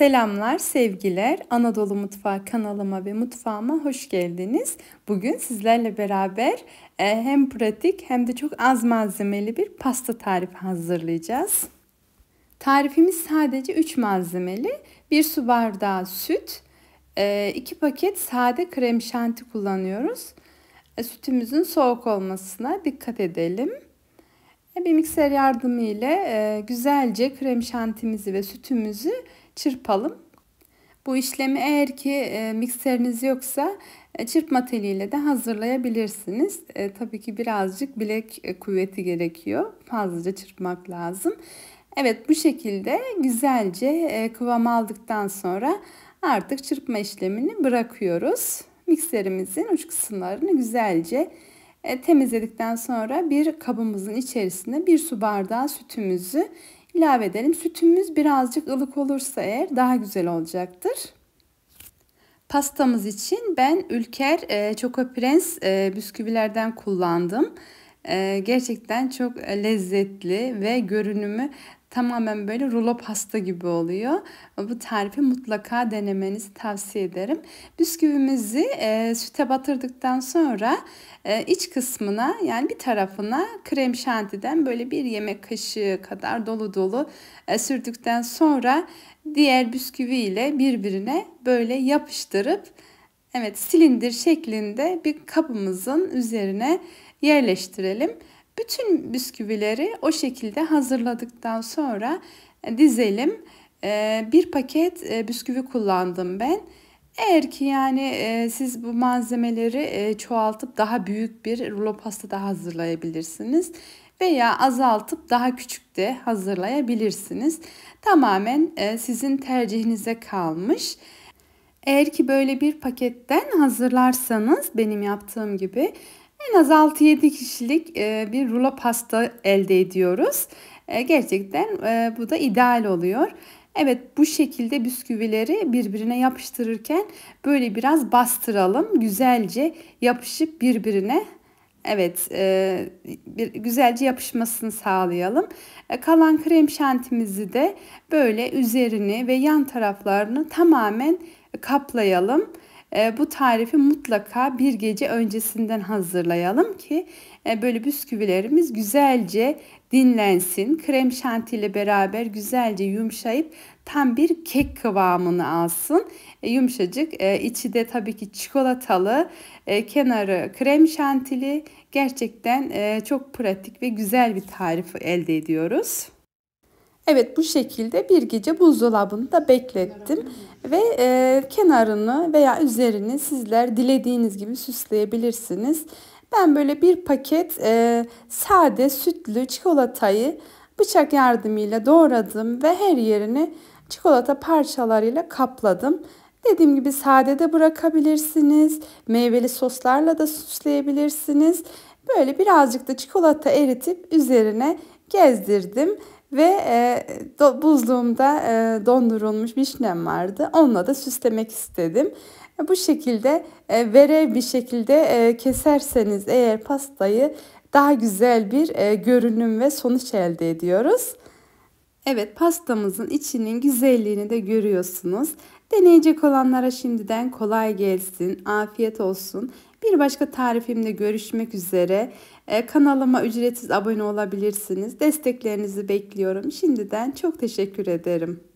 Selamlar, sevgiler. Anadolu Mutfağı kanalıma ve mutfağıma hoş geldiniz. Bugün sizlerle beraber e, hem pratik hem de çok az malzemeli bir pasta tarifi hazırlayacağız. Tarifimiz sadece 3 malzemeli. 1 su bardağı süt, 2 e, paket sade krem şanti kullanıyoruz. E, sütümüzün soğuk olmasına dikkat edelim bir mikser yardımı ile e, güzelce krem şantimizi ve sütümüzü çırpalım. Bu işlemi eğer ki e, mikseriniz yoksa e, çırpma teliyle de hazırlayabilirsiniz. E, tabii ki birazcık bilek kuvveti gerekiyor. Fazlaca çırpmak lazım. Evet bu şekilde güzelce kıvam aldıktan sonra artık çırpma işlemini bırakıyoruz. Mikserimizin uç kısımlarını güzelce e, temizledikten sonra bir kabımızın içerisine bir su bardağı sütümüzü ilave edelim. Sütümüz birazcık ılık olursa eğer daha güzel olacaktır. Pastamız için ben Ülker e, Choco Prens e, bisküvilerden kullandım. E, gerçekten çok lezzetli ve görünümü Tamamen böyle rulo pasta gibi oluyor. Bu tarifi mutlaka denemenizi tavsiye ederim. Bisküvimizi e, süte batırdıktan sonra e, iç kısmına yani bir tarafına krem şantiden böyle bir yemek kaşığı kadar dolu dolu e, sürdükten sonra diğer bisküvi ile birbirine böyle yapıştırıp evet silindir şeklinde bir kabımızın üzerine yerleştirelim. Bütün bisküvileri o şekilde hazırladıktan sonra e, dizelim. E, bir paket e, bisküvi kullandım ben. Eğer ki yani siz bu malzemeleri çoğaltıp daha büyük bir rulo pasta da hazırlayabilirsiniz veya azaltıp daha küçük de hazırlayabilirsiniz. Tamamen sizin tercihinize kalmış. Eğer ki böyle bir paketten hazırlarsanız benim yaptığım gibi en az 6-7 kişilik e, bir rulo pasta elde ediyoruz. E, gerçekten e, bu da ideal oluyor. Evet bu şekilde bisküvileri birbirine yapıştırırken böyle biraz bastıralım. Güzelce yapışıp birbirine Evet, e, bir güzelce yapışmasını sağlayalım. E, kalan krem şantimizi de böyle üzerini ve yan taraflarını tamamen kaplayalım. Ee, bu tarifi mutlaka bir gece öncesinden hazırlayalım ki e, böyle bisküvilerimiz güzelce dinlensin. Krem şanti ile beraber güzelce yumuşayıp tam bir kek kıvamını alsın. E, yumuşacık e, içi de tabii ki çikolatalı, kenarı krem şantili. Gerçekten çok pratik ve güzel bir tarif elde ediyoruz. Evet bu şekilde bir gece buzdolabını da beklettim ve e, kenarını veya üzerini sizler dilediğiniz gibi süsleyebilirsiniz. Ben böyle bir paket e, sade sütlü çikolatayı bıçak yardımıyla doğradım ve her yerini çikolata parçalarıyla kapladım. Dediğim gibi sade de bırakabilirsiniz. Meyveli soslarla da süsleyebilirsiniz. Böyle birazcık da çikolata eritip üzerine gezdirdim ve e, do, buzluğumda e, dondurulmuş vişnem vardı. Onunla da süslemek istedim. E, bu şekilde e, verev bir şekilde e, keserseniz eğer pastayı daha güzel bir e, görünüm ve sonuç elde ediyoruz. Evet pastamızın içinin güzelliğini de görüyorsunuz. Deneyecek olanlara şimdiden kolay gelsin, afiyet olsun. Bir başka tarifimde görüşmek üzere. E, kanalıma ücretsiz abone olabilirsiniz. Desteklerinizi bekliyorum. Şimdiden çok teşekkür ederim.